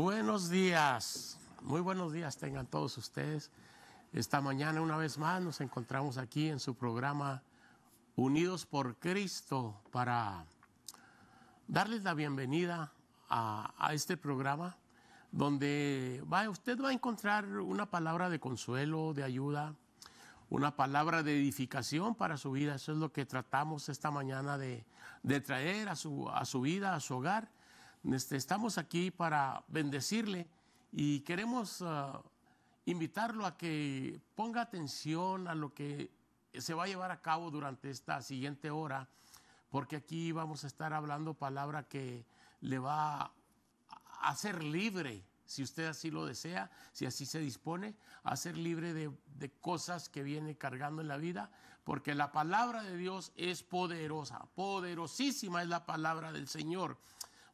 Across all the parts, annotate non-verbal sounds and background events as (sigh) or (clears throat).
Buenos días, muy buenos días tengan todos ustedes. Esta mañana una vez más nos encontramos aquí en su programa Unidos por Cristo para darles la bienvenida a, este programa donde va, usted va a encontrar una palabra de consuelo, de ayuda, una palabra de edificación para su vida. Eso es lo que tratamos esta mañana de, traer a su, a su vida, a su hogar este, estamos aquí para bendecirle y queremos ah, invitarlo a que ponga atención a lo que se va a llevar a cabo durante esta siguiente hora, porque aquí vamos a estar hablando palabra que le va a hacer libre, si usted así lo desea, si así se dispone, a ser libre de, de cosas que viene cargando en la vida, porque la palabra de Dios es poderosa, poderosísima es la palabra del Señor.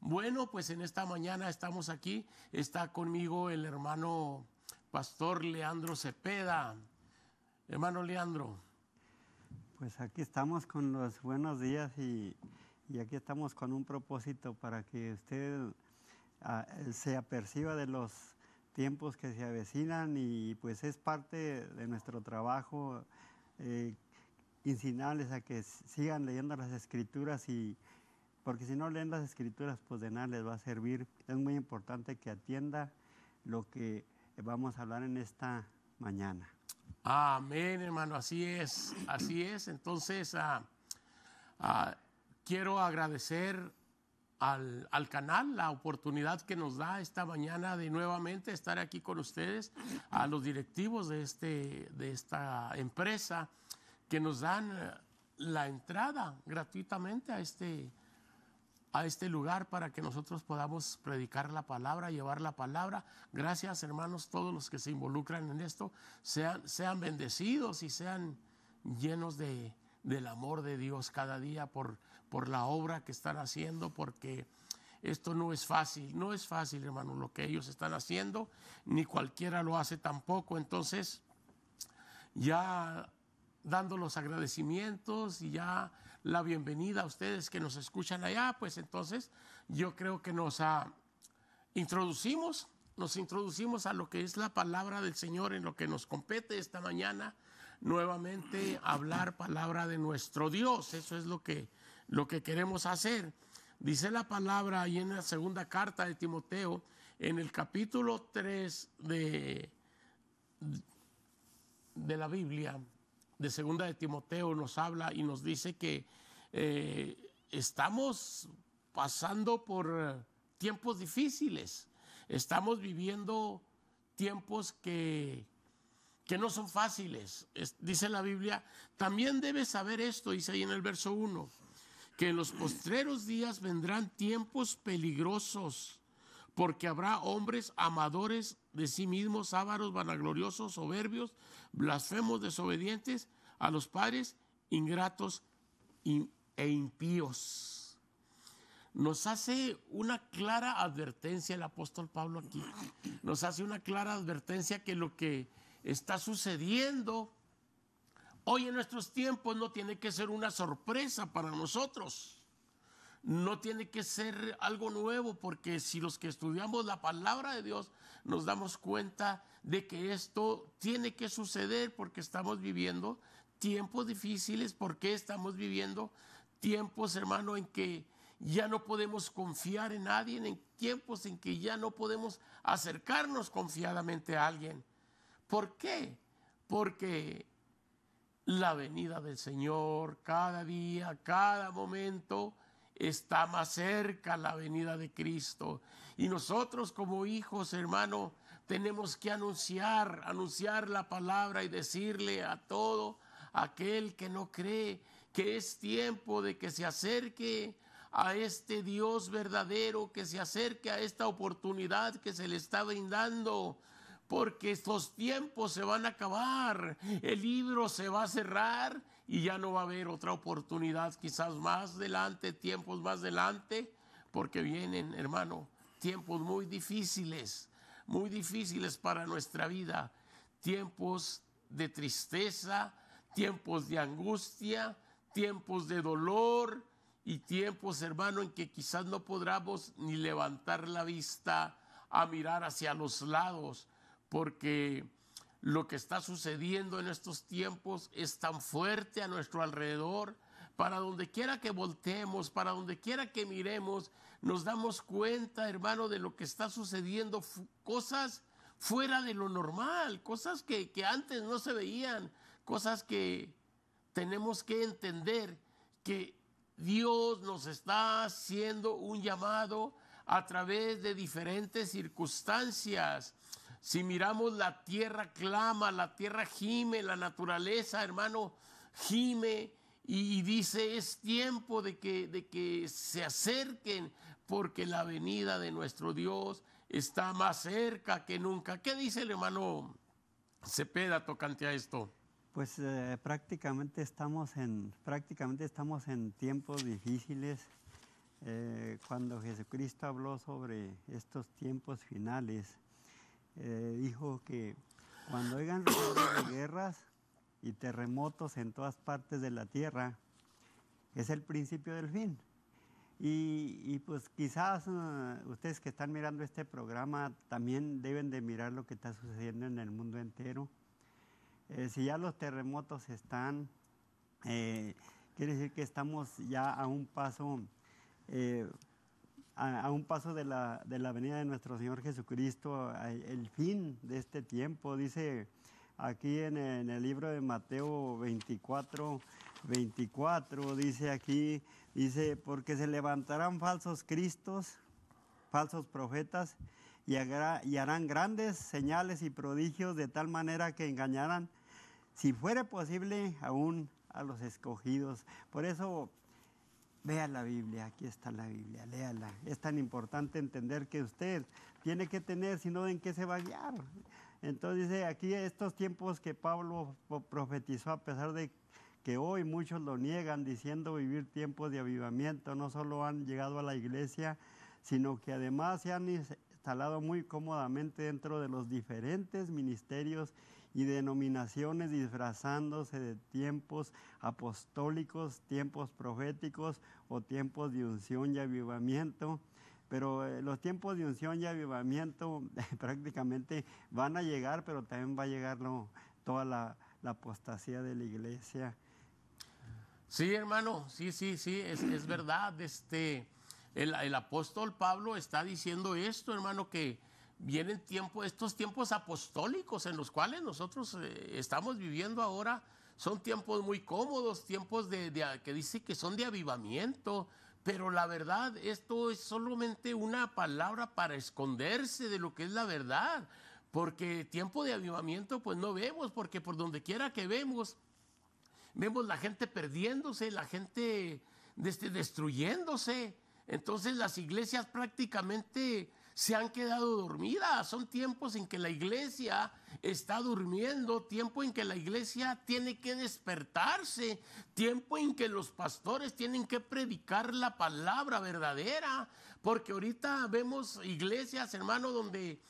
Bueno, pues en esta mañana estamos aquí. Está conmigo el hermano pastor Leandro Cepeda. Hermano Leandro. Pues aquí estamos con los buenos días y, aquí estamos con un propósito para que usted ah, se aperciba de los tiempos que se avecinan y pues es parte de nuestro trabajo eh, a que sigan leyendo las escrituras y, porque si no leen las escrituras, pues de nada les va a servir. Es muy importante que atienda lo que vamos a hablar en esta mañana. Amén, hermano, así es, así es. Entonces, ah, ah, quiero agradecer al, canal la oportunidad que nos da esta mañana de nuevamente estar aquí con ustedes, a los directivos de, este, de esta empresa que nos dan eh, la entrada gratuitamente a este a este lugar para que nosotros podamos predicar la palabra, llevar la palabra. Gracias, hermanos, todos los que se involucran en esto, sean, sean bendecidos y sean llenos de, del amor de Dios cada día por, por la obra que están haciendo, porque esto no es fácil, no es fácil, hermano, lo que ellos están haciendo, ni cualquiera lo hace tampoco. Entonces, ya dando los agradecimientos y ya la bienvenida a ustedes que nos escuchan allá, pues entonces yo creo que nos introducimos, nos introducimos a lo que es la palabra del Señor en lo que nos compete esta mañana, nuevamente hablar palabra de nuestro Dios, eso es lo que, lo que queremos hacer. Dice la palabra ahí en la segunda carta de Timoteo, en el capítulo 3 de la Biblia, de Segunda de Timoteo nos habla y nos dice que eh, estamos pasando por eh, tiempos difíciles, estamos viviendo tiempos que, que no son fáciles. dice la Biblia, también debes saber esto, dice ahí en el verso 1, que en los postreros días vendrán tiempos peligrosos, porque habrá hombres amadores de sí mismos, ávaros, vanagloriosos, soberbios, blasfemos, desobedientes a los padres, ingratos e impíos. Nos hace una clara advertencia el apóstol Pablo aquí. Nos hace una clara advertencia que lo que está sucediendo hoy en nuestros tiempos no tiene que ser una sorpresa para nosotros no tiene que ser algo nuevo, porque si los que estudiamos la palabra de Dios nos damos cuenta de que esto tiene que suceder porque estamos viviendo tiempos difíciles, porque estamos viviendo tiempos, hermano, en que ya no podemos confiar en nadie, en tiempos en que ya no podemos acercarnos confiadamente a alguien. ¿Por qué? Porque la venida del Señor cada día, cada momento, está más cerca la venida de Cristo. Y nosotros como hijos, hermano, tenemos que anunciar, anunciar la palabra y decirle a todo aquel que no cree que es tiempo de que se acerque a este Dios verdadero, que se acerque a esta oportunidad que se le está brindando porque estos tiempos se van a acabar, el libro se va a cerrar y ya no va a haber otra oportunidad quizás más adelante, tiempos más adelante, porque vienen, hermano, tiempos muy difíciles, muy difíciles para nuestra vida, tiempos de tristeza, tiempos de angustia, tiempos de dolor y tiempos, hermano, en que quizás no podamos ni levantar la vista a mirar hacia los lados, porque lo que está sucediendo en estos tiempos es tan fuerte a nuestro alrededor. Para donde quiera que voltemos para donde quiera que miremos, nos damos cuenta, hermano, de lo que está sucediendo, cosas fuera de lo normal, cosas que, que antes no se veían, cosas que tenemos que entender que Dios nos está haciendo un llamado a través de diferentes circunstancias si miramos la tierra clama, la tierra gime, la naturaleza, hermano, gime y, dice es tiempo de que, de que se acerquen porque la venida de nuestro Dios está más cerca que nunca. ¿Qué dice el hermano Cepeda tocante a esto? Pues eh, prácticamente estamos en prácticamente estamos en tiempos difíciles. Eh, cuando Jesucristo habló sobre estos tiempos finales, eh, dijo que cuando oigan guerras y terremotos en todas partes de la tierra, es el principio del fin. Y, pues quizás eh, ustedes que están mirando este programa también deben de mirar lo que está sucediendo en el mundo entero. Eh, si ya los terremotos están, quiere decir que estamos ya a un paso a, un paso de la, de la, venida de nuestro Señor Jesucristo, el fin de este tiempo. Dice aquí en, en el libro de Mateo 24, 24, dice aquí, dice, porque se levantarán falsos cristos, falsos profetas, y, harán grandes señales y prodigios de tal manera que engañarán, si fuere posible, aún a los escogidos. Por eso Vea la Biblia, aquí está la Biblia, léala. Es tan importante entender que usted tiene que tener, si no, en qué se va a guiar. Entonces aquí estos tiempos que Pablo profetizó, a pesar de que hoy muchos lo niegan diciendo vivir tiempos de avivamiento, no solo han llegado a la iglesia, sino que además se han instalado muy cómodamente dentro de los diferentes ministerios y denominaciones disfrazándose de tiempos apostólicos, tiempos proféticos o tiempos de unción y avivamiento. Pero eh, los tiempos de unción y avivamiento (laughs) prácticamente van a llegar, pero también va a llegar toda la, apostasía de la iglesia. Sí, hermano, sí, sí, sí, es, verdad. Este, el, apóstol Pablo está diciendo esto, hermano, que vienen tiempos, estos tiempos apostólicos en los cuales nosotros eh, estamos viviendo ahora, son tiempos muy cómodos, tiempos de, que dice que son de avivamiento, pero la verdad, esto es solamente una palabra para esconderse de lo que es la verdad, porque tiempo de avivamiento pues no vemos, porque por donde quiera que vemos, vemos la gente perdiéndose, la gente destruyéndose, entonces las iglesias prácticamente se han quedado dormidas. Son tiempos en que la iglesia está durmiendo, tiempo en que la iglesia tiene que despertarse, tiempo en que los pastores tienen que predicar la palabra verdadera, porque ahorita vemos iglesias, hermano, donde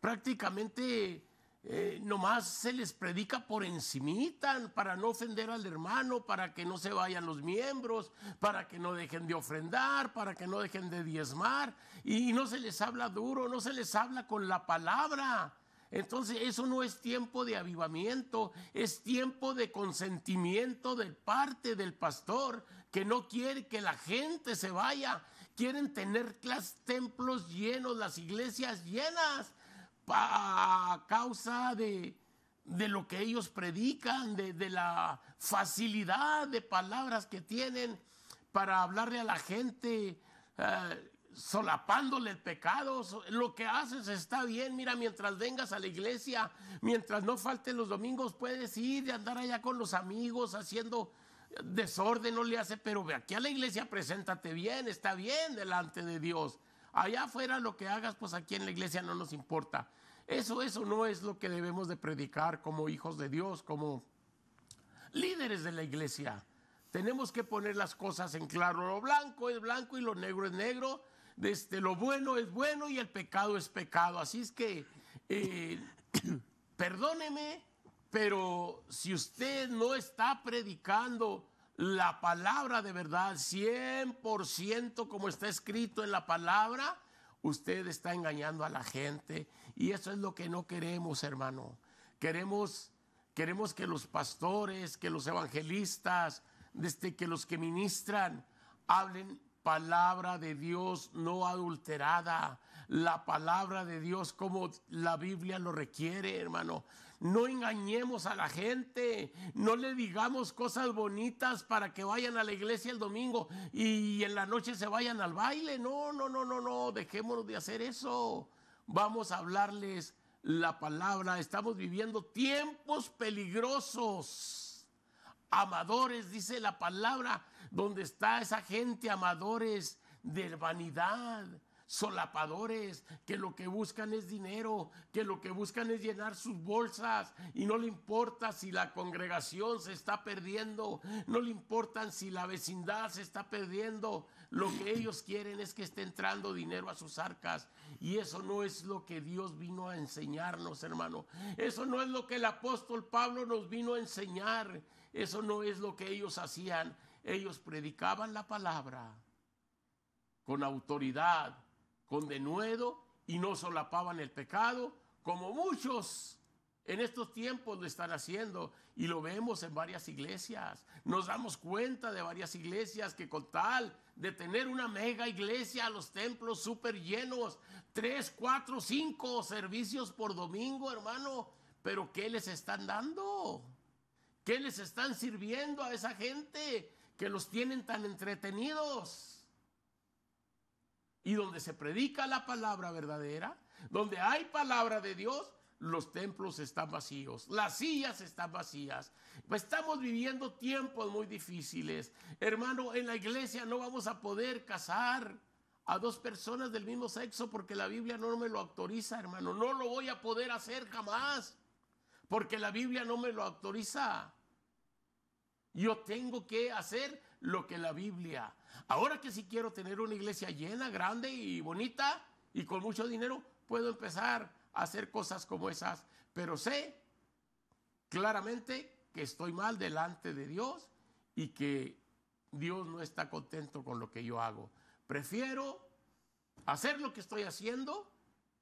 prácticamente no eh, nomás se les predica por encimita para no ofender al hermano, para que no se vayan los miembros, para que no dejen de ofrendar, para que no dejen de diezmar, y no se les habla duro, no se les habla con la palabra. Entonces eso no es tiempo de avivamiento, es tiempo de consentimiento de parte del pastor que no quiere que la gente se vaya. Quieren tener los templos llenos, las iglesias llenas a causa de, lo que ellos predican, de, la facilidad de palabras que tienen para hablarle a la gente, eh, solapándole pecados Lo que haces está bien, mira, mientras vengas a la iglesia, mientras no falten los domingos, puedes ir y andar allá con los amigos haciendo desorden, no le hace, pero ve aquí a la iglesia, preséntate bien, está bien delante de Dios. Allá afuera lo que hagas, pues aquí en la iglesia no nos importa. Eso, eso no es lo que debemos de predicar como hijos de Dios, como líderes de la iglesia. Tenemos que poner las cosas en claro. Lo blanco es blanco y lo negro es negro. Desde lo bueno es bueno y el pecado es pecado. Así es que eh, (coughs) perdóneme, pero si usted no está predicando la palabra de verdad, 100% como está escrito en la palabra, usted está engañando a la gente y eso es lo que no queremos, hermano. Queremos, queremos que los pastores, que los evangelistas, desde que los que ministran, hablen palabra de Dios no adulterada, la palabra de Dios como la Biblia lo requiere, hermano. No engañemos a la gente, no le digamos cosas bonitas para que vayan a la iglesia el domingo y en la noche se vayan al baile. No, no, no, no, no, dejémonos de hacer eso vamos a hablarles la palabra. Estamos viviendo tiempos peligrosos. Amadores, dice la palabra, donde está esa gente, amadores de vanidad, solapadores, que lo que buscan es dinero, que lo que buscan es llenar sus bolsas y no le importa si la congregación se está perdiendo, no le importan si la vecindad se está perdiendo, lo que ellos quieren es que esté entrando dinero a sus arcas. Y eso no es lo que Dios vino a enseñarnos, hermano. Eso no es lo que el apóstol Pablo nos vino a enseñar. Eso no es lo que ellos hacían. Ellos predicaban la palabra con autoridad, con denuedo y no solapaban el pecado como muchos en estos tiempos lo están haciendo y lo vemos en varias iglesias. Nos damos cuenta de varias iglesias que con tal de tener una mega iglesia, A los templos súper llenos, tres, cuatro, cinco servicios por domingo, hermano. Pero ¿qué les están dando? ¿Qué les están sirviendo a esa gente que los tienen tan entretenidos? Y donde se predica la palabra verdadera, donde hay palabra de Dios, los templos están vacíos, las sillas están vacías. Estamos viviendo tiempos muy difíciles. Hermano, en la iglesia no vamos a poder casar a dos personas del mismo sexo porque la Biblia no me lo autoriza, hermano. No lo voy a poder hacer jamás porque la Biblia no me lo autoriza. Yo tengo que hacer lo que la Biblia. Ahora que si quiero tener una iglesia llena, grande y bonita y con mucho dinero, puedo empezar hacer cosas como esas, pero sé claramente que estoy mal delante de Dios y que Dios no está contento con lo que yo hago. Prefiero hacer lo que estoy haciendo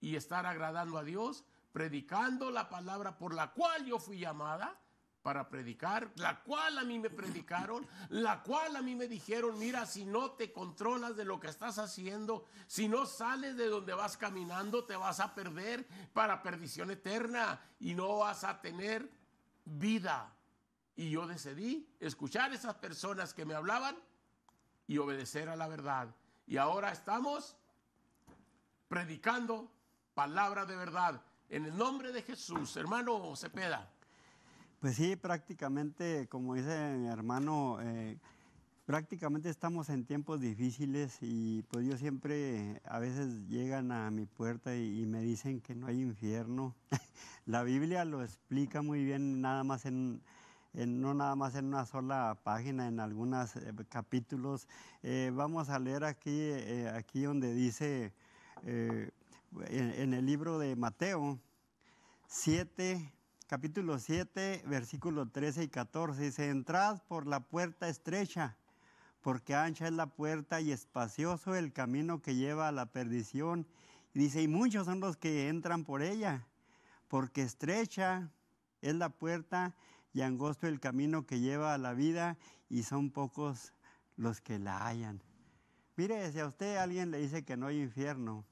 y estar agradando a Dios, predicando la palabra por la cual yo fui llamada, para predicar, la cual a mí me predicaron, la cual a mí me dijeron, mira, si no te controlas de lo que estás haciendo, si no sales de donde vas caminando, te vas a perder para perdición eterna y no vas a tener vida. Y yo decidí escuchar esas personas que me hablaban y obedecer a la verdad. Y ahora estamos predicando palabra de verdad. En el nombre de Jesús, hermano Cepeda. Pues sí, prácticamente, como dice mi hermano, eh, prácticamente estamos en tiempos difíciles y pues yo siempre, a veces llegan a mi puerta y, me dicen que no hay infierno. (laughs) La Biblia lo explica muy bien, nada más en, no nada más en una sola página, en algunos eh, capítulos. Eh, vamos a leer aquí, aquí donde dice en, el libro de Mateo 7, capítulo 7, versículo 13 y 14. Dice, entrad por la puerta estrecha, porque ancha es la puerta y espacioso el camino que lleva a la perdición. dice, y muchos son los que entran por ella, porque estrecha es la puerta y angosto el camino que lleva a la vida, y son pocos los que la hallan. Mire, si a usted alguien le dice que no hay infierno,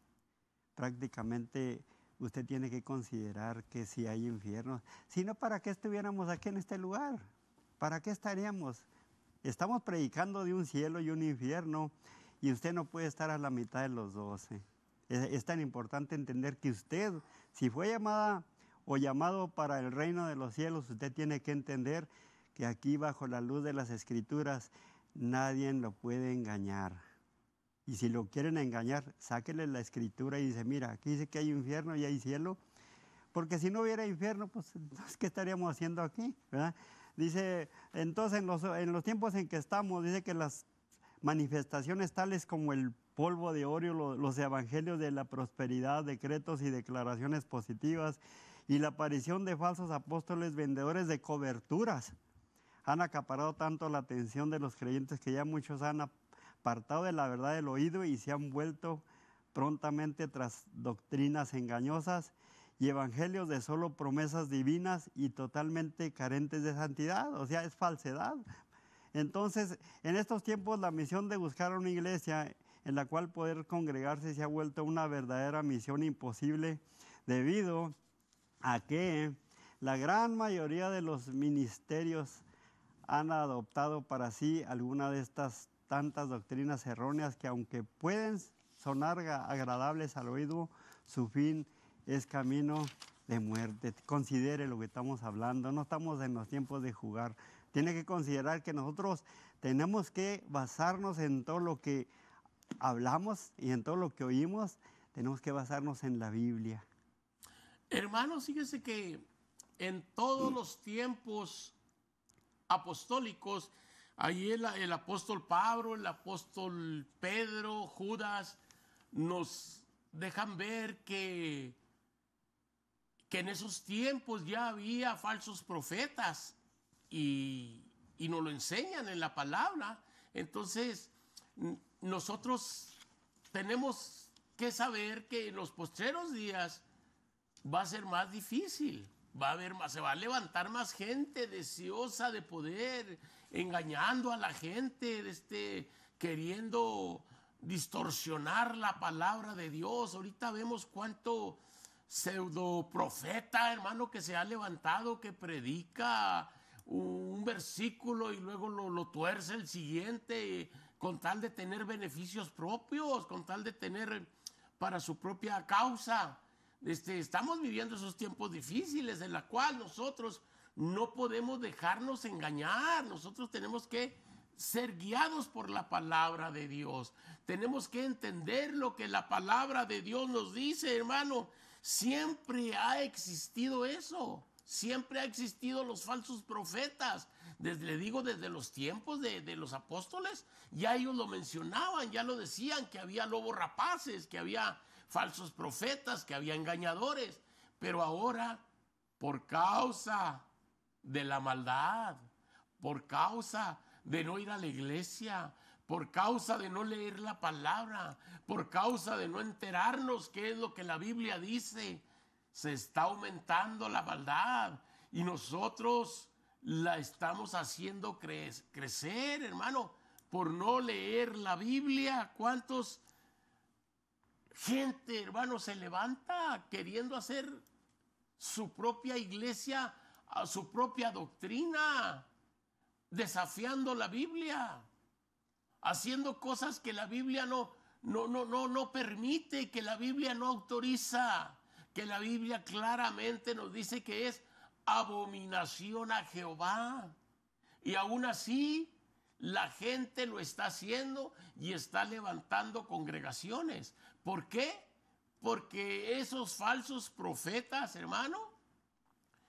prácticamente usted tiene que considerar que si hay infierno, sino para qué estuviéramos aquí en este lugar, para qué estaríamos. Estamos predicando de un cielo y un infierno y usted no puede estar a la mitad de los doce. Es, es, tan importante entender que usted, si fue llamada o llamado para el reino de los cielos, usted tiene que entender que aquí bajo la luz de las escrituras nadie lo puede engañar. Y si lo quieren engañar, sáquenle la escritura y dice, mira, aquí dice que hay infierno y hay cielo, porque si no hubiera infierno, pues ¿qué estaríamos haciendo aquí? Dice, entonces en los, tiempos en que estamos, dice que las manifestaciones tales como el polvo de oro, los, los evangelios de la prosperidad, decretos y declaraciones positivas, y la aparición de falsos apóstoles vendedores de coberturas, han acaparado tanto la atención de los creyentes que ya muchos han apartado de la verdad del oído y se han vuelto prontamente tras doctrinas engañosas y evangelios de solo promesas divinas y totalmente carentes de santidad, o sea, es falsedad. Entonces, en estos tiempos la misión de buscar una iglesia en la cual poder congregarse se ha vuelto una verdadera misión imposible debido a que la gran mayoría de los ministerios han adoptado para sí alguna de estas tantas doctrinas erróneas que aunque pueden sonar agradables al oído, su fin es camino de muerte. Considere lo que estamos hablando, no estamos en los tiempos de jugar. Tiene que considerar que nosotros tenemos que basarnos en todo lo que hablamos y en todo lo que oímos, tenemos que basarnos en la Biblia. Hermanos, fíjese que en todos los tiempos apostólicos, Ahí el, apóstol Pablo, el apóstol Pedro, Judas, nos dejan ver que, que en esos tiempos ya había falsos profetas y, y nos lo enseñan en la palabra. Entonces, nosotros tenemos que saber que en los postreros días va a ser más difícil, va a haber más, se va a levantar más gente deseosa de poder, engañando a la gente, este, queriendo distorsionar la palabra de Dios. Ahorita vemos cuánto pseudo profeta, hermano, que se ha levantado, que predica un versículo y luego lo, tuerce el siguiente con tal de tener beneficios propios, con tal de tener para su propia causa. Este, estamos viviendo esos tiempos difíciles en la cual nosotros no podemos dejarnos engañar. Nosotros tenemos que ser guiados por la palabra de Dios. Tenemos que entender lo que la palabra de Dios nos dice, hermano. Siempre ha existido eso. Siempre ha existido los falsos profetas. Desde, le digo, desde los tiempos de, de los apóstoles, ya ellos lo mencionaban, ya lo decían, que había lobos rapaces, que había falsos profetas, que había engañadores. Pero ahora, por causa de la maldad, por causa de no ir a la iglesia, por causa de no leer la palabra, por causa de no enterarnos qué es lo que la Biblia dice. Se está aumentando la maldad y nosotros la estamos haciendo crecer, hermano, por no leer la Biblia. ¿Cuántos gente, hermano, se levanta queriendo hacer su propia iglesia a su propia doctrina, desafiando la Biblia, haciendo cosas que la Biblia no, no, no, no, permite, que la Biblia no autoriza, que la Biblia claramente nos dice que es abominación a Jehová. Y aún así, la gente lo está haciendo y está levantando congregaciones. ¿Por qué? Porque esos falsos profetas, hermano,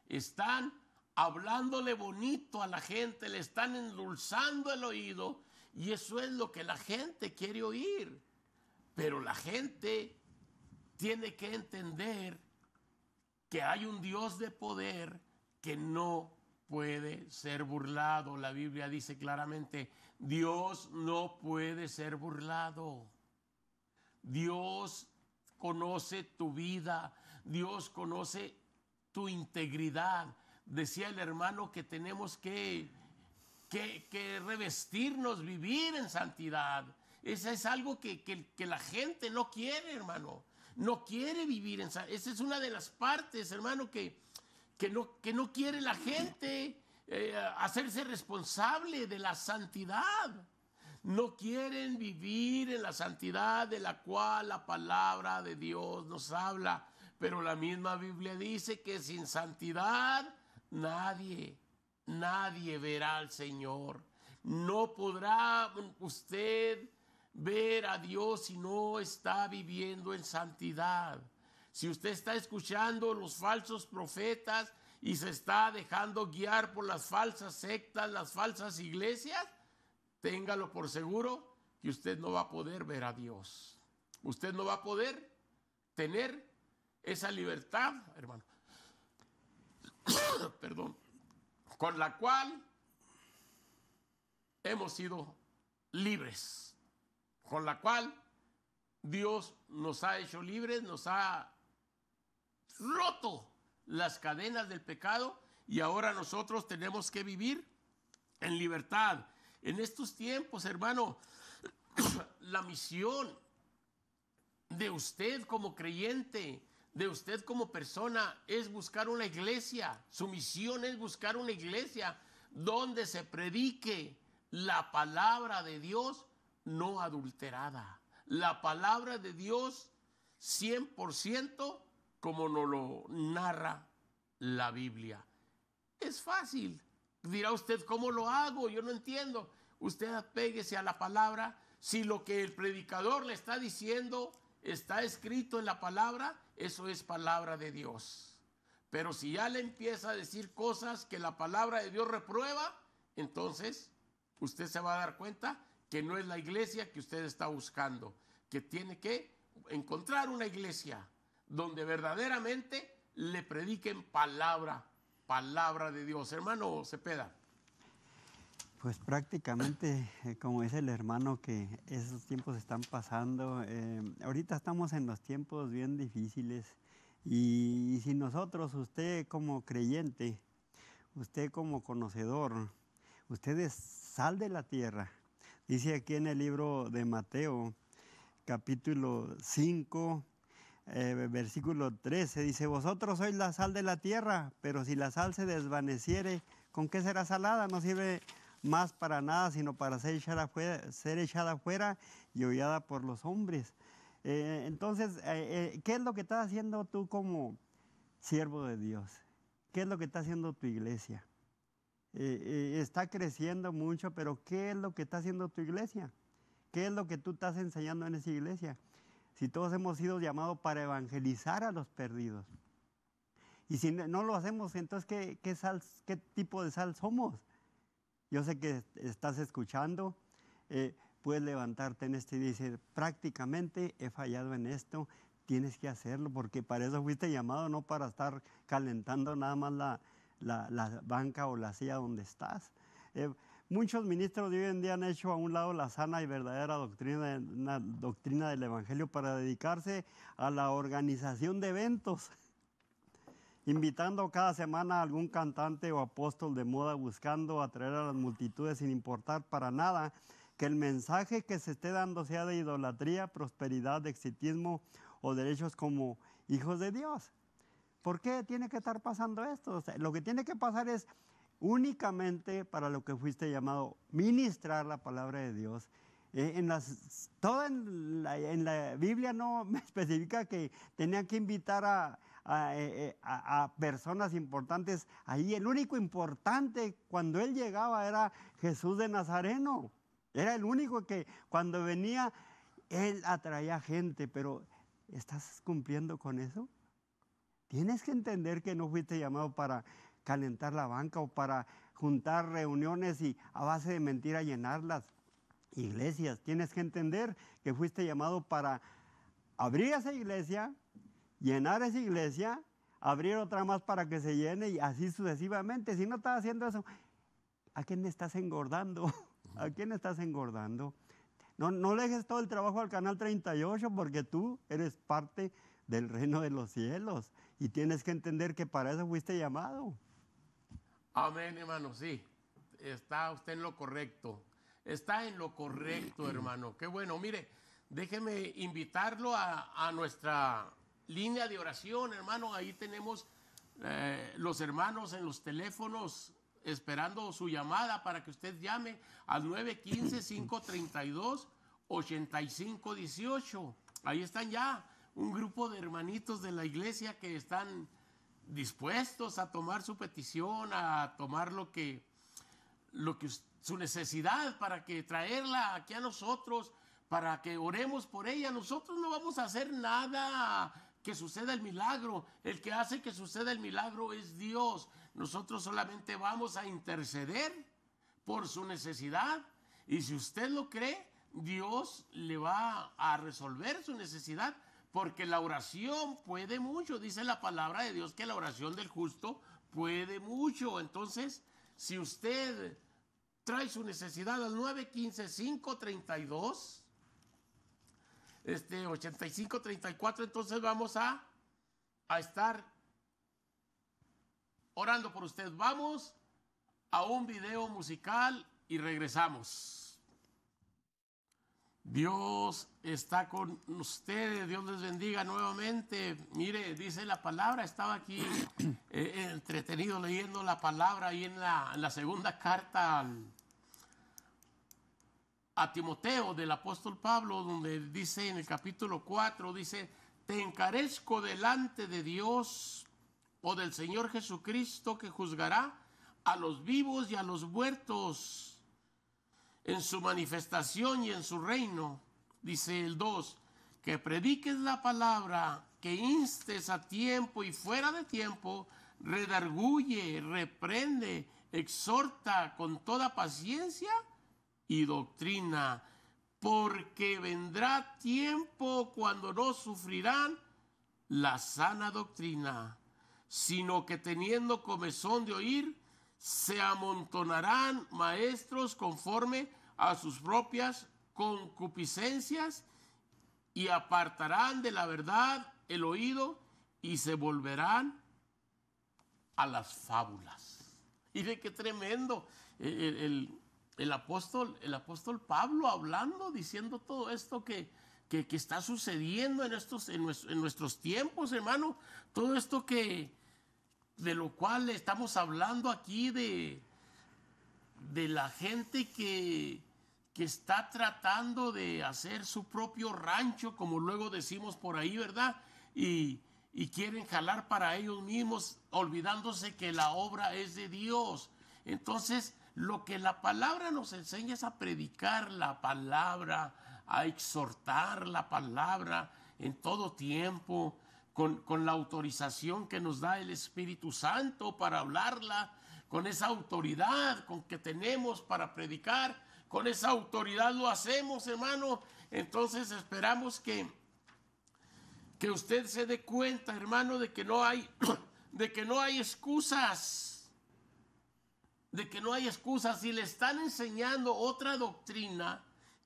están hablándole bonito a la gente, le están endulzando el oído y eso es lo que la gente quiere oír. Pero la gente tiene que entender que hay un Dios de poder que no puede ser burlado. La Biblia dice claramente, Dios no puede ser burlado. Dios conoce tu vida, Dios conoce tu integridad. Decía el hermano que tenemos que, que, revestirnos, vivir en santidad. esa es algo que, la gente no quiere, hermano. No quiere vivir en santidad. Esa es una de las partes, hermano, que, que, no, que no quiere la gente eh, hacerse responsable de la santidad. No quieren vivir en la santidad de la cual la palabra de Dios nos habla. Pero la misma Biblia dice que sin santidad nadie, nadie verá al Señor. No podrá usted ver a Dios si no está viviendo en santidad. Si usted está escuchando los falsos profetas y se está dejando guiar por las falsas sectas, las falsas iglesias, téngalo por seguro que usted no va a poder ver a Dios. Usted no va a poder tener esa libertad, hermano, (coughs) perdón, con la cual hemos sido libres, con la cual Dios nos ha hecho libres, nos ha roto las cadenas del pecado y ahora nosotros tenemos que vivir en libertad. En estos tiempos, hermano, (coughs) la misión de usted como creyente de usted como persona es buscar una iglesia. Su misión es buscar una iglesia donde se predique la palabra de Dios no adulterada. La palabra de Dios 100% como nos lo narra la Biblia. Es fácil. Dirá usted, ¿cómo lo hago? Yo no entiendo. Usted apéguese a la palabra. Si lo que el predicador le está diciendo está escrito en la palabra, eso es palabra de Dios. Pero si ya le empieza a decir cosas que la palabra de Dios reprueba, entonces usted se va a dar cuenta que no es la iglesia que usted está buscando, que tiene que encontrar una iglesia donde verdaderamente le prediquen palabra, palabra de Dios. Hermano Cepeda. Pues prácticamente, eh, como es el hermano, que esos tiempos están pasando. Eh, ahorita estamos en los tiempos bien difíciles y, si nosotros, usted como creyente, usted como conocedor, usted es sal de la tierra. Dice aquí en el libro de Mateo, capítulo 5, eh, versículo 13, dice, vosotros sois la sal de la tierra, pero si la sal se desvaneciere, ¿con qué será salada? No sirve más para nada, sino para ser echada afuera, ser echada y odiada por los hombres. Eh, entonces, eh, eh, ¿qué es lo que estás haciendo tú como siervo de Dios? ¿Qué es lo que está haciendo tu iglesia? está creciendo mucho, pero ¿qué es lo que está haciendo tu iglesia? ¿Qué es lo que tú estás enseñando en esa iglesia? Si todos hemos sido llamados para evangelizar a los perdidos. Y si no lo hacemos, entonces, ¿qué, qué tipo de sal somos? Yo sé que estás escuchando, eh, puedes levantarte en este y decir, prácticamente he fallado en esto, tienes que hacerlo porque para eso fuiste llamado, no para estar calentando nada más la, banca o la silla donde estás. Eh, muchos ministros de hoy en día han hecho a un lado la sana y verdadera doctrina, doctrina del Evangelio para dedicarse a la organización de eventos invitando cada semana a algún cantante o apóstol de moda buscando atraer a las multitudes sin importar para nada que el mensaje que se esté dando sea de idolatría, prosperidad, exitismo o derechos como hijos de Dios. ¿Por qué tiene que estar pasando esto? lo que tiene que pasar es únicamente para lo que fuiste llamado, ministrar la palabra de Dios. Eh, en en la, Biblia no (laughs) me especifica que tenían que invitar a eh, eh, a, personas importantes ahí. El único importante cuando él llegaba era Jesús de Nazareno. Era el único que cuando venía, él atraía gente, pero ¿estás cumpliendo con eso? Tienes que entender que no fuiste llamado para calentar la banca o para juntar reuniones y a base de mentira las... Iglesias, tienes que entender que fuiste llamado para abrir esa iglesia, llenar esa iglesia, abrir otra más para que se llene y así sucesivamente. Si no estás haciendo eso, ¿a quién estás engordando? (laughs) ¿A quién estás engordando? No, no le dejes todo el trabajo al Canal 38 porque tú eres parte del reino de los cielos y tienes que entender que para eso fuiste llamado. Amén, hermano, sí. Está usted en lo correcto. Está en lo correcto, hermano. Qué bueno. Mire, déjeme invitarlo a nuestra línea de oración, hermano. Ahí tenemos eh, los hermanos en los teléfonos esperando su llamada para que usted llame al 915-532-8518. Ahí están ya un grupo de hermanitos de la iglesia que están dispuestos a tomar su petición, a tomar lo que, lo que su necesidad para que traerla aquí a nosotros, para que oremos por ella. Nosotros no vamos a hacer nada que suceda el milagro. El que hace que suceda el milagro es Dios. Nosotros solamente vamos a interceder por su necesidad. Y si usted lo cree, Dios le va a resolver su necesidad. Porque la oración puede mucho. Dice la palabra de Dios que la oración del justo puede mucho. Entonces, si usted trae su necesidad al 915-532, este 85-34, entonces vamos a, estar orando por usted. Vamos a un video musical y regresamos. Dios está con ustedes, Dios les bendiga nuevamente. Mire, dice la palabra, estaba aquí eh, entretenido leyendo la palabra ahí en la, segunda carta al a Timoteo del apóstol Pablo, donde dice en el capítulo 4, dice, te encarezco delante de Dios o oh del Señor Jesucristo que juzgará a los vivos y a los muertos en su manifestación y en su reino. Dice el 2, que prediques la palabra, que instes a tiempo y fuera de tiempo, redarguye, reprende, exhorta con toda paciencia y doctrina, porque vendrá tiempo cuando no sufrirán la sana doctrina, sino que teniendo comezón de oír, se amontonarán maestros conforme a sus propias concupiscencias y apartarán de la verdad el oído y se volverán a las fábulas. (laughs) Mire qué tremendo el, el, el apóstol, el apóstol Pablo hablando, diciendo todo esto que, está sucediendo en, estos, en, nuestros tiempos, hermano. Todo esto que de lo cual estamos hablando aquí de, de la gente que, está tratando de hacer su propio rancho, como luego decimos por ahí, ¿verdad? Y, y quieren jalar para ellos mismos, olvidándose que la obra es de Dios. Entonces, lo que la palabra nos enseña es a predicar la palabra, a exhortar la palabra en todo tiempo, con, la autorización que nos da el Espíritu Santo para hablarla, con esa autoridad con que tenemos para predicar, con esa autoridad lo hacemos, hermano. Entonces esperamos que, que usted se dé cuenta, hermano, de que no hay, (clears throat) de que no hay excusas de que no hay excusas. Si le están enseñando otra doctrina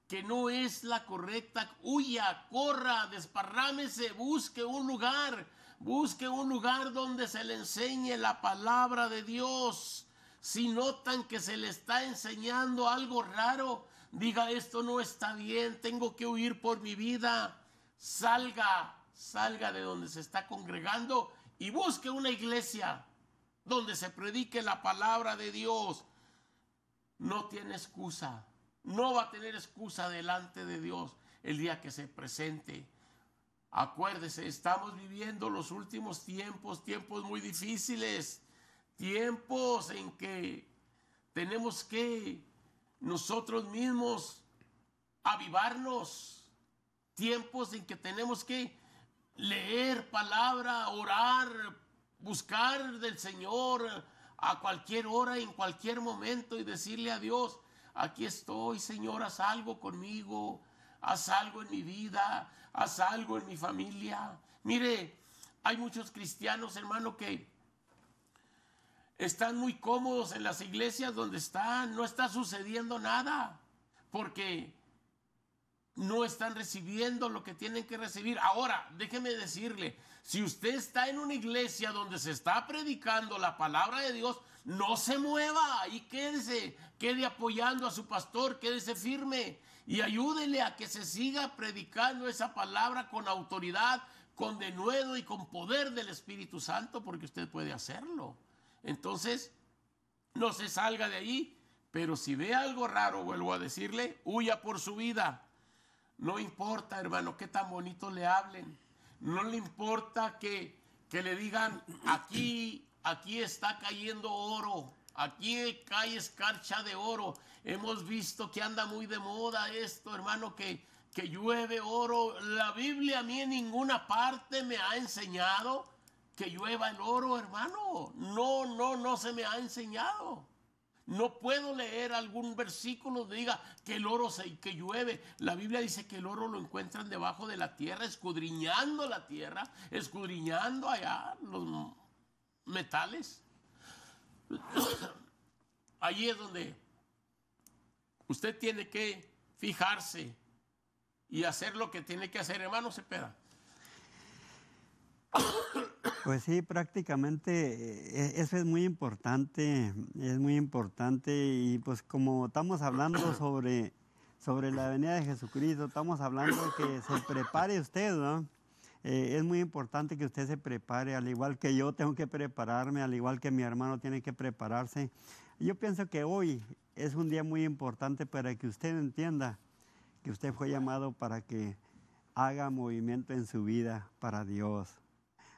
que no es la correcta, huya, corra, desparrámese, busque un lugar, busque un lugar donde se le enseñe la palabra de Dios. Si notan que se le está enseñando algo raro, diga esto no está bien, tengo que huir por mi vida. Salga, salga de donde se está congregando y busque una iglesia donde se predique la palabra de Dios, no tiene excusa. No va a tener excusa delante de Dios el día que se presente. Acuérdese, estamos viviendo los últimos tiempos, tiempos muy difíciles, tiempos en que tenemos que nosotros mismos avivarnos, tiempos en que tenemos que leer palabra, orar, buscar del Señor a cualquier hora, en cualquier momento y decirle a Dios, aquí estoy, Señor, haz algo conmigo, haz algo en mi vida, haz algo en mi familia. Mire, hay muchos cristianos, hermano, que están muy cómodos en las iglesias donde están, no está sucediendo nada, porque no están recibiendo lo que tienen que recibir. Ahora, déjeme decirle, si usted está en una iglesia donde se está predicando la palabra de Dios, no se mueva y quédese, quede apoyando a su pastor, quédese firme y ayúdele a que se siga predicando esa palabra con autoridad, con denuedo y con poder del Espíritu Santo, porque usted puede hacerlo. Entonces, no se salga de ahí, pero si ve algo raro, vuelvo a decirle, huya por su vida no importa, hermano, qué tan bonito le hablen. No le importa que, que le digan, aquí, aquí está cayendo oro. Aquí cae escarcha de oro. Hemos visto que anda muy de moda esto, hermano, que, que llueve oro. La Biblia a mí en ninguna parte me ha enseñado que llueva el oro, hermano. No, no, no se me ha enseñado. No puedo leer algún versículo que diga que el oro se, que llueve. La Biblia dice que el oro lo encuentran debajo de la tierra, escudriñando la tierra, escudriñando allá los metales. (coughs) Allí es donde usted tiene que fijarse y hacer lo que tiene que hacer, hermano Cepeda. (coughs) Pues sí, prácticamente eh, e, eso es muy importante, es muy importante y pues como estamos hablando (coughs) sobre, sobre la venida de Jesucristo, estamos hablando que se prepare usted, ¿no? Eh, es muy importante que usted se prepare, al igual que yo tengo que prepararme, al igual que mi hermano tiene que prepararse. Yo pienso que hoy es un día muy importante para que usted entienda que usted fue llamado para que haga movimiento en su vida para Dios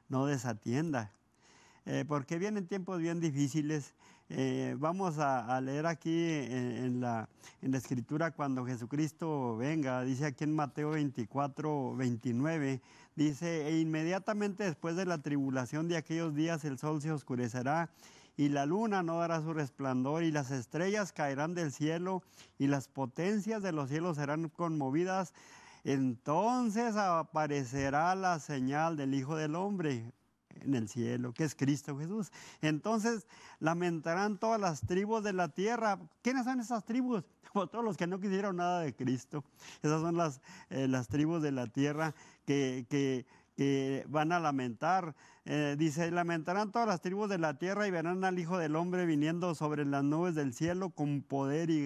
no desatienda. Eh, porque vienen tiempos bien difíciles. Eh, vamos a, leer aquí en, la, en, la, escritura cuando Jesucristo venga, dice aquí en Mateo 24, 29, dice, e inmediatamente después de la tribulación de aquellos días el sol se oscurecerá y la luna no dará su resplandor y las estrellas caerán del cielo y las potencias de los cielos serán conmovidas. Entonces aparecerá la señal del Hijo del Hombre en el cielo, que es Cristo Jesús. Entonces lamentarán todas las tribus de la tierra. ¿Quiénes son esas tribus? (laughs) Pues todos los que no quisieron nada de Cristo. Esas son las, eh, las tribus de la tierra que, van a lamentar. Eh, dice, lamentarán todas las tribus de la tierra y verán al Hijo del Hombre viniendo sobre las nubes del cielo con poder y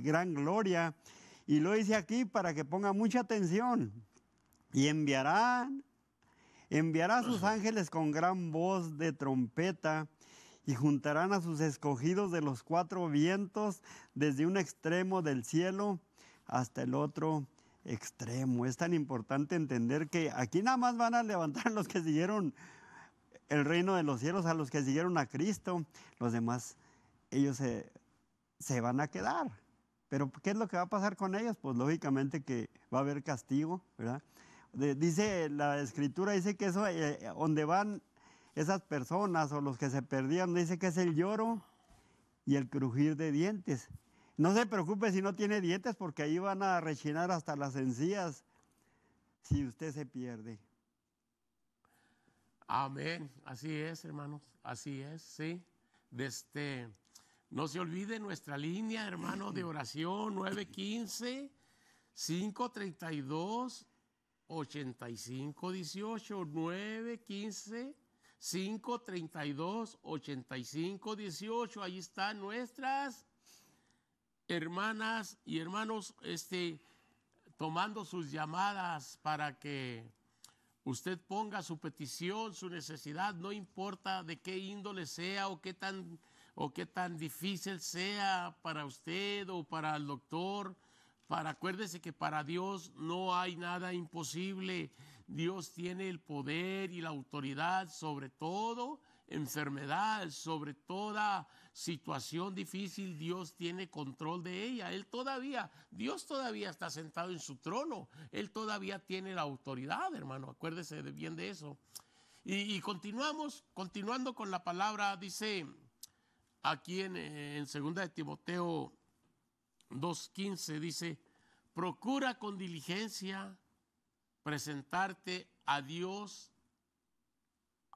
gran gloria y lo hice aquí para que ponga mucha atención. Y enviarán, enviará a sus ángeles con gran voz de trompeta y juntarán a sus escogidos de los cuatro vientos desde un extremo del cielo hasta el otro extremo. Es tan importante entender que aquí nada más van a levantar los que siguieron el reino de los cielos, a los que siguieron a Cristo. Los demás, ellos se van a quedar. Pero ¿qué es lo que va a pasar con ellos? Pues lógicamente que va a haber castigo, ¿verdad? dice la escritura, dice que eso, eh, donde van esas personas o los que se perdían, dice que es el lloro y el crujir de dientes. No se preocupe si no tiene dientes porque ahí van a rechinar hasta las encías si usted se pierde. Amén, así es, hermanos, así es, sí. Desde este, no se olvide nuestra línea, hermano, de oración 915 532 8518 915 532 8518. Ahí están nuestras hermanas y hermanos este tomando sus llamadas para que usted ponga su petición, su necesidad, no importa de qué índole sea o qué tan o qué tan difícil sea para usted o para el doctor. Para, acuérdese que para Dios no hay nada imposible. Dios tiene el poder y la autoridad sobre todo enfermedad, sobre toda situación difícil, Dios tiene control de ella. Él todavía, Dios todavía está sentado en su trono. Él todavía tiene la autoridad, hermano. Acuérdese bien de eso. Y, y continuamos, continuando con la palabra, dice aquí en, eh, en segunda de Timoteo 2.15 dice, procura con diligencia presentarte a Dios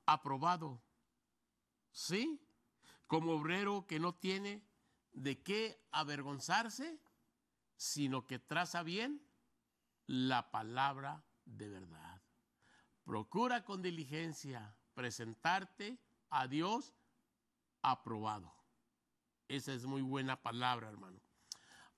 aprobado, ¿sí? Como obrero que no tiene de qué avergonzarse, sino que traza bien la palabra de verdad. Procura con diligencia presentarte a Dios aprobado. Esa es muy buena palabra, hermano.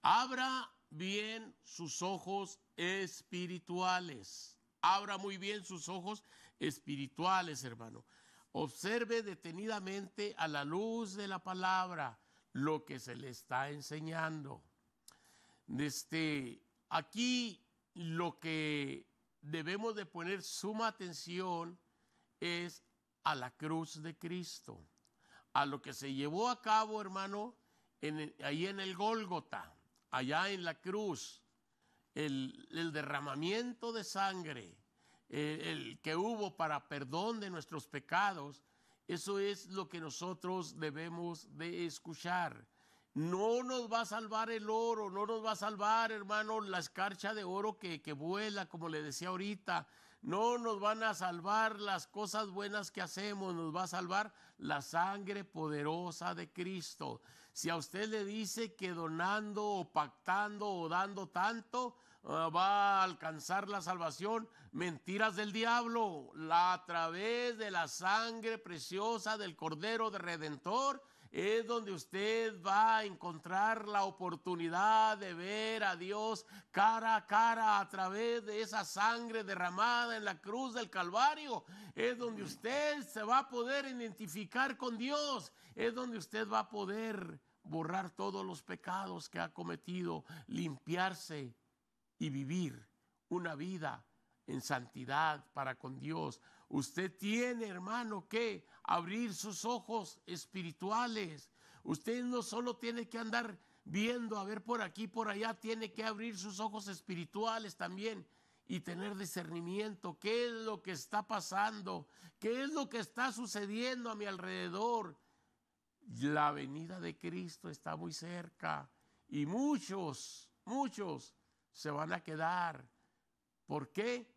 Abra bien sus ojos espirituales. Abra muy bien sus ojos espirituales, hermano. Observe detenidamente a la luz de la palabra lo que se le está enseñando. Este, aquí lo que debemos de poner suma atención es a la cruz de Cristo a lo que se llevó a cabo, hermano, ahí en el Gólgota, allá en la cruz, el, derramamiento de sangre, el, que hubo para perdón de nuestros pecados, eso es lo que nosotros debemos de escuchar. No nos va a salvar el oro, no nos va a salvar, hermano, la escarcha de oro que, que vuela, como le decía ahorita, no nos van a salvar las cosas buenas que hacemos, nos va a salvar la sangre poderosa de Cristo. Si a usted le dice que donando o pactando o dando tanto ah, va a alcanzar la salvación, mentiras del diablo. La, a través de la sangre preciosa del Cordero de Redentor, es donde usted va a encontrar la oportunidad de ver a Dios cara a cara a través de esa sangre derramada en la cruz del Calvario. Es donde usted se va a poder identificar con Dios. Es donde usted va a poder borrar todos los pecados que ha cometido, limpiarse y vivir una vida en santidad para con Dios. Usted tiene, hermano, que abrir sus ojos espirituales. Usted no solo tiene que andar viendo a ver por aquí, por allá, tiene que abrir sus ojos espirituales también y tener discernimiento. ¿Qué es lo que está pasando? ¿Qué es lo que está sucediendo a mi alrededor? La venida de Cristo está muy cerca y muchos, muchos se van a quedar. ¿Por qué?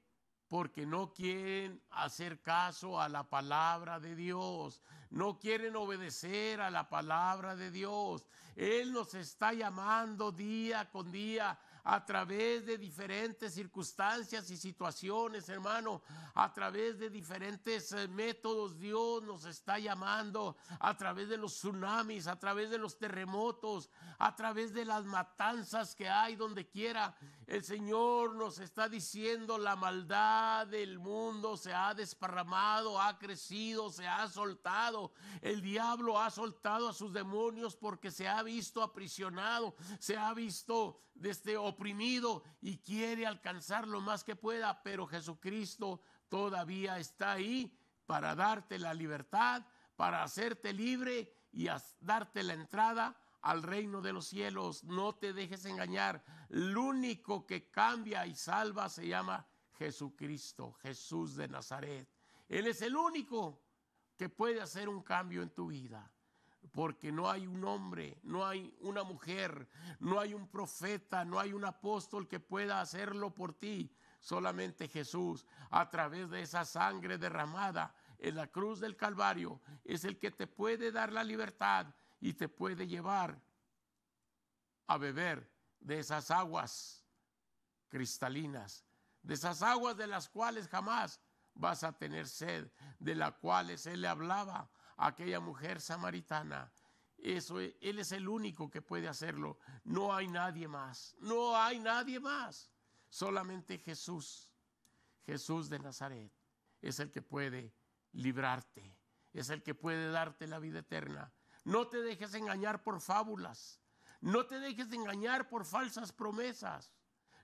porque no quieren hacer caso a la palabra de Dios, no quieren obedecer a la palabra de Dios. Él nos está llamando día con día a través de diferentes circunstancias y situaciones, hermano, a través de diferentes eh, métodos. Dios nos está llamando a través de los tsunamis, a través de los terremotos, a través de las matanzas que hay donde quiera. El Señor nos está diciendo la maldad del mundo se ha desparramado, ha crecido, se ha soltado. El diablo ha soltado a sus demonios porque se ha visto aprisionado, se ha visto desde oprimido y quiere alcanzar lo más que pueda, pero Jesucristo todavía está ahí para darte la libertad, para hacerte libre y darte la entrada al reino de los cielos. No te dejes engañar. El único que cambia y salva se llama Jesucristo, Jesús de Nazaret. Él es el único que puede hacer un cambio en tu vida. Porque no hay un hombre, no hay una mujer, no hay un profeta, no hay un apóstol que pueda hacerlo por ti. Solamente Jesús, a través de esa sangre derramada en la cruz del Calvario, es el que te puede dar la libertad y te puede llevar a beber de esas aguas cristalinas, de esas aguas de las cuales jamás vas a tener sed, de las cuales él le hablaba a aquella mujer samaritana. Eso, e, él es el único que puede hacerlo. No hay nadie más, no hay nadie más. Solamente Jesús, Jesús de Nazaret, es el que puede librarte, es el que puede darte la vida eterna, no te dejes engañar por fábulas. No te dejes engañar por falsas promesas.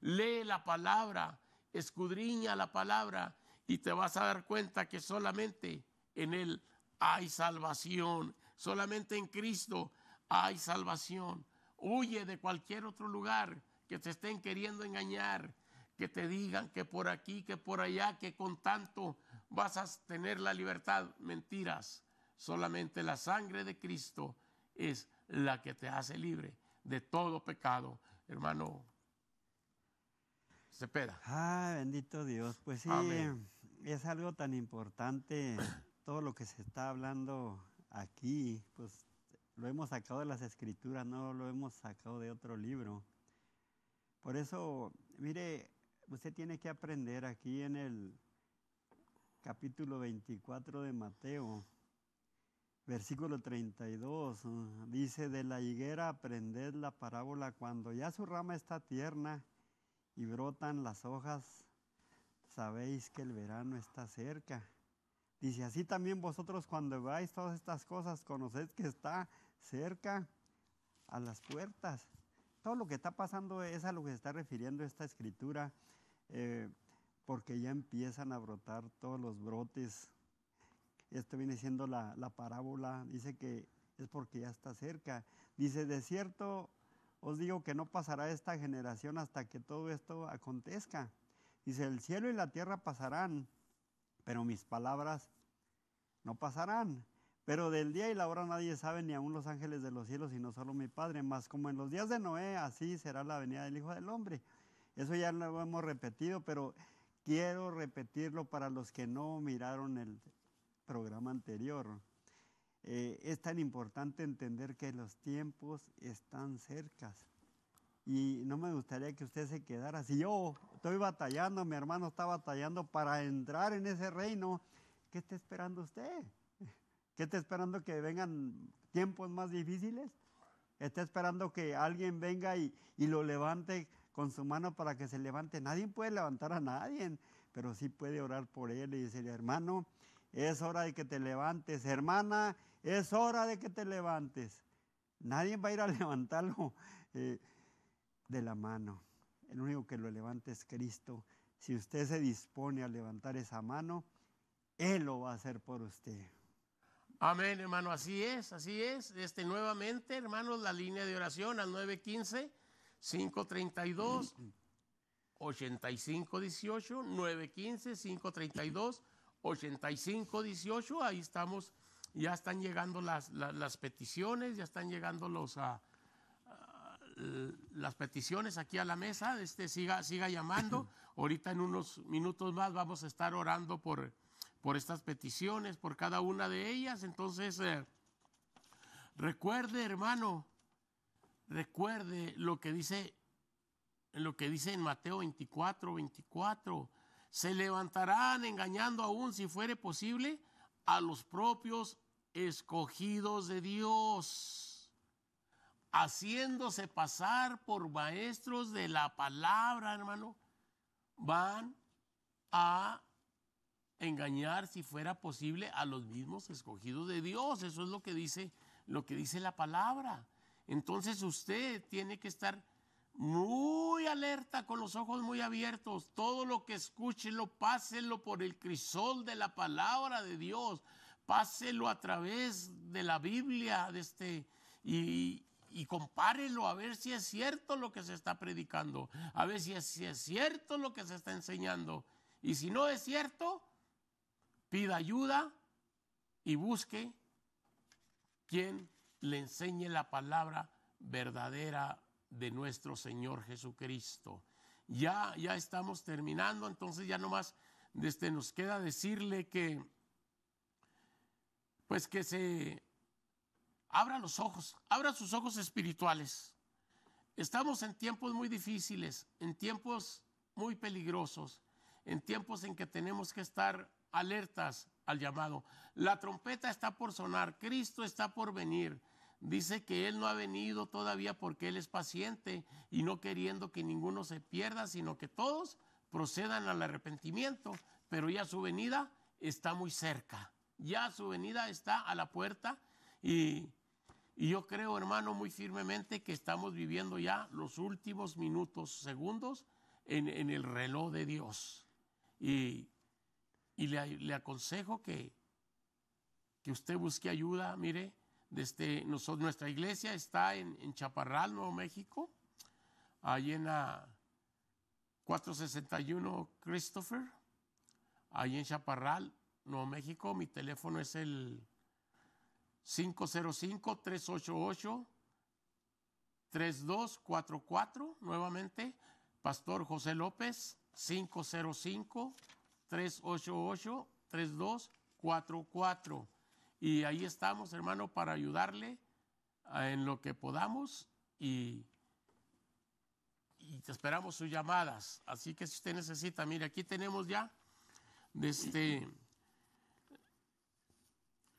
Lee la palabra, escudriña la palabra y te vas a dar cuenta que solamente en Él hay salvación. Solamente en Cristo hay salvación. Huye de cualquier otro lugar que te estén queriendo engañar, que te digan que por aquí, que por allá, que con tanto vas a tener la libertad. Mentiras. Solamente la sangre de Cristo es la que te hace libre de todo pecado, hermano Cepeda. Ah, bendito Dios. Pues sí, es algo tan importante todo lo que se está hablando aquí, pues lo hemos sacado de las escrituras, no lo hemos sacado de otro libro. Por eso, mire, usted tiene que aprender aquí en el capítulo 24 de Mateo, Versículo 32 ah, dice, de la higuera aprended la parábola cuando ya su rama está tierna y brotan las hojas, sabéis que el verano está cerca. Dice, así también vosotros cuando veáis todas estas cosas, conoced que está cerca a las puertas. Todo lo que está pasando es a lo que se está refiriendo esta escritura, eh, porque ya empiezan a brotar todos los brotes esto viene siendo la, parábola, dice que es porque ya está cerca. Dice, de cierto os digo que no pasará esta generación hasta que todo esto acontezca. Dice, el cielo y la tierra pasarán, pero mis palabras no pasarán. Pero del día y la hora nadie sabe, ni aun los ángeles de los cielos, sino solo mi Padre. Más como en los días de Noé, así será la venida del Hijo del Hombre. Eso ya lo hemos repetido, pero quiero repetirlo para los que no miraron el, programa anterior. Eh, es tan importante entender que los tiempos están cercas. Y no me gustaría que usted se quedara. así yo estoy batallando, mi hermano está batallando para entrar en ese reino, ¿qué está esperando usted? ¿Qué está esperando que vengan tiempos más difíciles? ¿Está esperando que alguien venga y, y lo levante con su mano para que se levante? Nadie puede levantar a nadie, pero sí puede orar por él y decirle, hermano, es hora de que te levantes, hermana, es hora de que te levantes. Nadie va a ir a (laughs) levantarlo eh, de la mano. El único que lo levanta es Cristo. Si usted se dispone a levantar esa mano, Él lo va a hacer por usted. Amén, hermano. Así es, así es. Este, nuevamente, hermanos, la línea de oración al 915 532 8518 915 532 85, 18, ahí estamos, ya están llegando las, las, peticiones, ya están llegando los, ah, ah, las peticiones aquí a la mesa, este, siga, siga llamando, (clears throat) ahorita en unos minutos más vamos a estar orando por, por estas peticiones, por cada una de ellas, entonces eh, recuerde hermano, recuerde lo que dice lo que dice en Mateo 24, 24, se levantarán engañando aún, si fuere posible, a los propios escogidos de Dios, haciéndose pasar por maestros de la palabra, hermano, van a engañar, si fuera posible, a los mismos escogidos de Dios. Eso es lo que dice, lo que dice la palabra. Entonces usted tiene que estar muy alerta, con los ojos muy abiertos. Todo lo que escúchenlo, pásenlo por el crisol de la palabra de Dios. páselo a través de la Biblia de este, y, y a ver si es cierto lo que se está predicando, a ver si es, si es cierto lo que se está enseñando. Y si no es cierto, pida ayuda y busque quien le enseñe la palabra verdadera de nuestro Señor Jesucristo. Ya, ya estamos terminando, entonces ya nomás desde nos queda decirle que, pues que se abra los ojos, abra sus ojos espirituales. Estamos en tiempos muy difíciles, en tiempos muy peligrosos, en tiempos en que tenemos que estar alertas al llamado. La trompeta está por sonar, Cristo está por venir. Dice que Él no ha venido todavía porque Él es paciente y no queriendo que ninguno se pierda, sino que todos procedan al arrepentimiento, pero ya su venida está muy cerca, ya su venida está a la puerta y, yo creo, hermano, muy firmemente que estamos viviendo ya los últimos minutos, segundos en, el reloj de Dios. Y, y le, le, aconsejo que, que usted busque ayuda, mire, desde este, nosotros, nuestra iglesia está en, en, Chaparral, Nuevo México, ahí en la 461 Christopher, ahí en Chaparral, Nuevo México. Mi teléfono es el 505-388-3244. Nuevamente, Pastor José López, 505-388-3244. Y ahí estamos, hermano, para ayudarle ah, en lo que podamos y, te esperamos sus llamadas. Así que si usted necesita, mire, aquí tenemos ya este,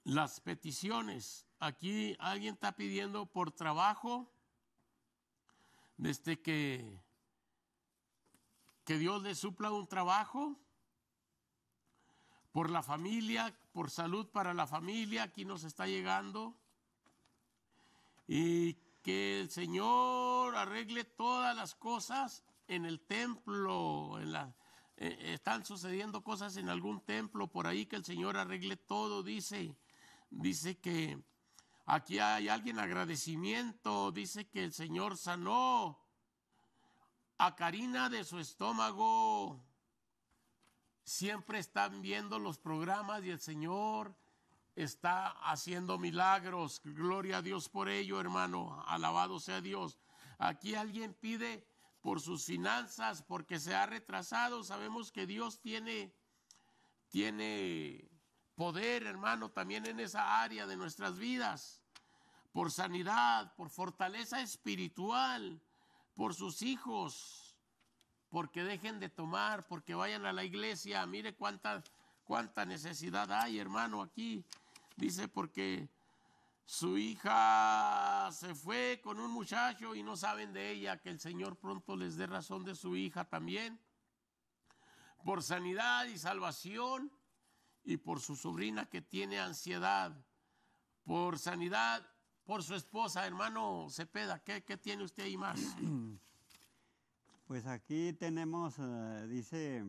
las peticiones. Aquí alguien está pidiendo por trabajo, desde que, que Dios le supla un trabajo, por la familia, por salud para la familia, aquí nos está llegando. Y que el Señor arregle todas las cosas en el templo, en la, eh, eh, están sucediendo cosas en algún templo por ahí que el Señor arregle todo, dice. Dice que aquí hay alguien agradecimiento, dice que el Señor sanó a Karina de su estómago siempre están viendo los programas y el Señor está haciendo milagros. Gloria a Dios por ello, hermano. Alabado sea Dios. Aquí alguien pide por sus finanzas porque se ha retrasado. Sabemos que Dios tiene, tiene poder, hermano, también en esa área de nuestras vidas. Por sanidad, por fortaleza espiritual, por sus hijos porque dejen de tomar, porque vayan a la iglesia. Mire cuánta, cuánta necesidad hay, hermano, aquí. Dice, porque su hija se fue con un muchacho y no saben de ella, que el Señor pronto les dé razón de su hija también, por sanidad y salvación, y por su sobrina que tiene ansiedad, por sanidad, por su esposa, hermano Cepeda, ¿qué, qué tiene usted ahí más? (clears throat) Pues aquí tenemos, eh, dice,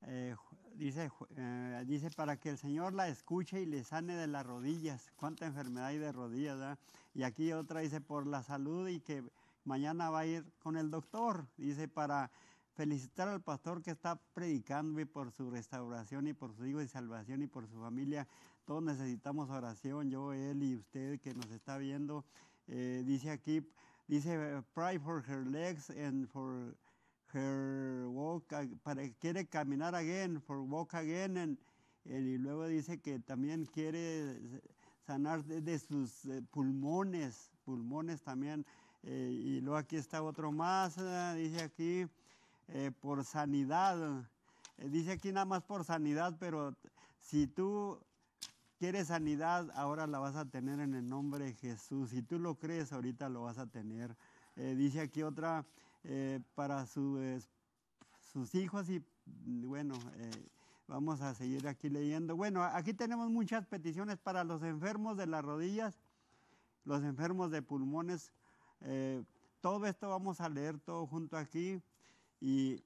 eh, dice, eh, dice, para que el Señor la escuche y le sane de las rodillas. ¿Cuánta enfermedad hay de rodillas? ¿verdad? Y aquí otra dice, por la salud y que mañana va a ir con el doctor. Dice, para felicitar al pastor que está predicando y por su restauración y por su hijo y salvación y por su familia. Todos necesitamos oración, yo, él y usted que nos está viendo. dice aquí, Dice, pray for her legs and for her walk, para, quiere caminar again, for walk again, y luego dice que también quiere sanar de, sus eh, pulmones, pulmones también. Eh, y luego aquí está otro más, eh, dice aquí, por sanidad. dice aquí nada más por sanidad, pero si tú quieres sanidad, ahora la vas a tener en el nombre de Jesús. Si tú lo crees, ahorita lo vas a tener. Eh, dice aquí otra, eh, para sus hijos y mm, bueno, eh, vamos a seguir aquí leyendo. Bueno, aquí tenemos muchas peticiones para los enfermos de las rodillas, los enfermos de pulmones. todo esto vamos a leer todo junto aquí y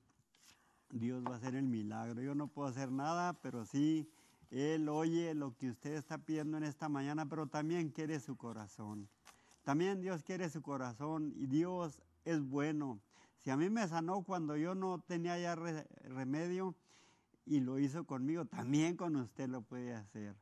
Dios va a hacer el milagro. Yo no puedo hacer nada, pero sí él oye lo que usted está pidiendo en esta mañana, pero también quiere su corazón. También Dios quiere su corazón y Dios es bueno. Si a mí me sanó cuando yo no tenía ya remedio y lo hizo conmigo, también con usted lo puede hacer.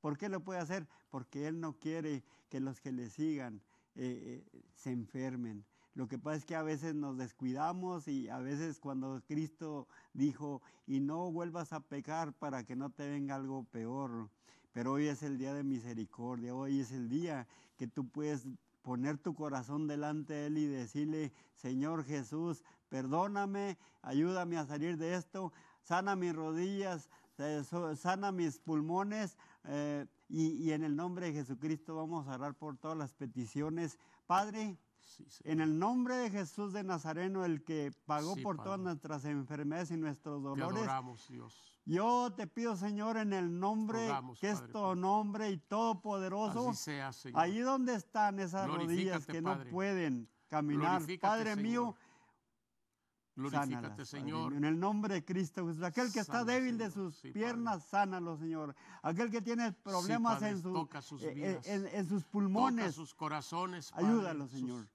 ¿Por qué lo puede hacer? Porque Él no quiere que los que le sigan eh, eh, se enfermen. Lo que pasa es que a veces nos descuidamos y a veces cuando Cristo dijo, y no vuelvas a pecar para que no te venga algo peor, pero hoy es el día de misericordia, hoy es el día que tú puedes poner tu corazón delante de Él y decirle, Señor Jesús, perdóname, ayúdame a salir de esto, sana mis rodillas, eh, sana mis pulmones. Eh, y, y en el nombre de Jesucristo vamos a orar por todas las peticiones. Padre, en el nombre de Jesús de Nazareno, el que pagó por todas nuestras enfermedades y nuestros dolores. Yo te pido, Señor, en el nombre que es tu nombre y todopoderoso. Así Ahí donde están esas rodillas que no pueden caminar. Padre mío, Glorifícate, Señor. En el nombre de Cristo Jesús. Aquel que está débil de sus piernas, sánalo, Señor. Aquel que tiene problemas en, sus en, sus pulmones. sus corazones. ayúdalo, Señor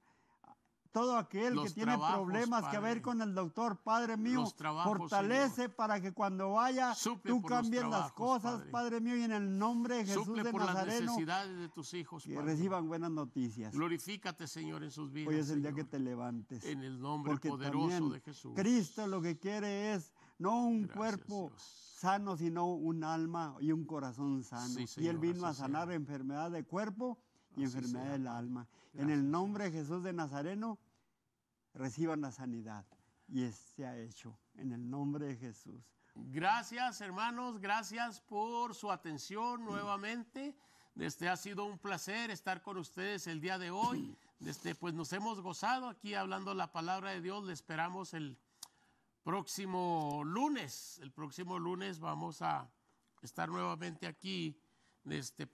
todo aquel que tiene problemas que ver con el doctor, Padre mío, fortalece para que cuando vaya tú cambies las cosas, padre. mío, y en el nombre de Jesús de Nazareno, que reciban buenas noticias. Glorifícate, Señor, en sus vidas. Hoy es el día que te levantes. En el nombre poderoso de Jesús. Cristo lo que quiere es no un cuerpo sano, sino un alma y un corazón sano. y Él vino a sanar enfermedad de cuerpo y enfermedad del alma. en el nombre de Jesús de Nazareno, reciban la sanidad. Y este se ha hecho en el nombre de Jesús. Gracias hermanos, gracias por su atención nuevamente. Este ha sido un placer estar con ustedes el día de hoy. Este, pues nos hemos gozado aquí hablando la palabra de Dios. Le esperamos el próximo lunes. El próximo lunes vamos a estar nuevamente aquí este,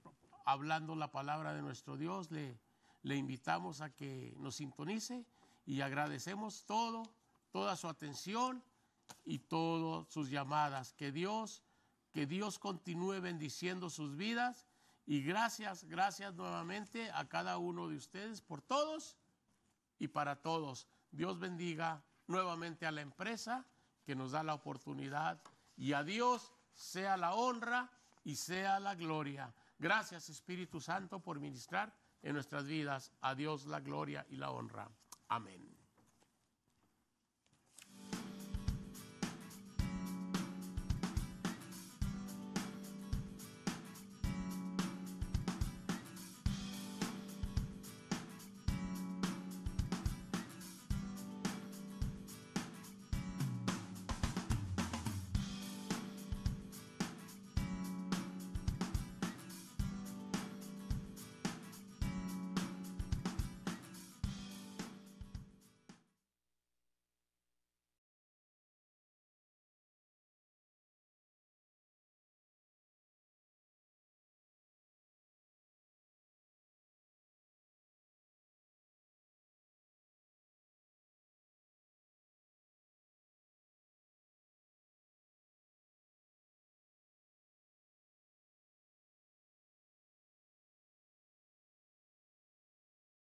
hablando la palabra de nuestro Dios. Le, le invitamos a que nos sintonice y agradecemos todo, toda su atención y todas sus llamadas. Que Dios, que Dios continúe bendiciendo sus vidas y gracias, gracias nuevamente a cada uno de ustedes por todos y para todos. Dios bendiga nuevamente a la empresa que nos da la oportunidad y a Dios sea la honra y sea la gloria. Gracias Espíritu Santo por ministrar en nuestras vidas. A Dios la gloria y la honra. Amén.